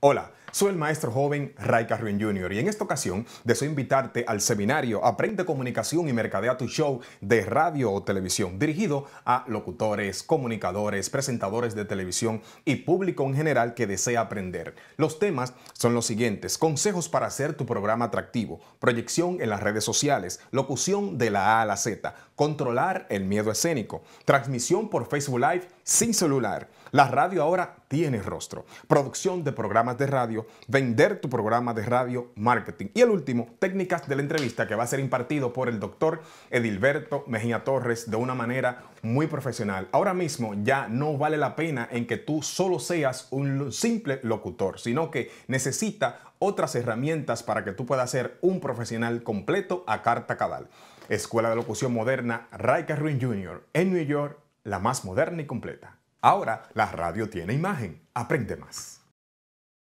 Hola, soy el maestro joven Ray Carrion Jr. y en esta ocasión deseo invitarte al seminario Aprende Comunicación y Mercadea tu Show de radio o televisión, dirigido a locutores, comunicadores, presentadores de televisión y público en general que desea aprender. Los temas son los siguientes, consejos para hacer tu programa atractivo, proyección en las redes sociales, locución de la A a la Z, controlar el miedo escénico, transmisión por Facebook Live sin celular. La radio ahora tiene rostro, producción de programas de radio, vender tu programa de radio, marketing. Y el último, técnicas de la entrevista que va a ser impartido por el doctor Edilberto Mejía Torres de una manera muy profesional. Ahora mismo ya no vale la pena en que tú solo seas un simple locutor, sino que necesita otras herramientas para que tú puedas ser un profesional completo a carta cabal. Escuela de Locución Moderna Riker Ruin Jr. en New York, la más moderna y completa. Ahora la radio tiene imagen. Aprende más.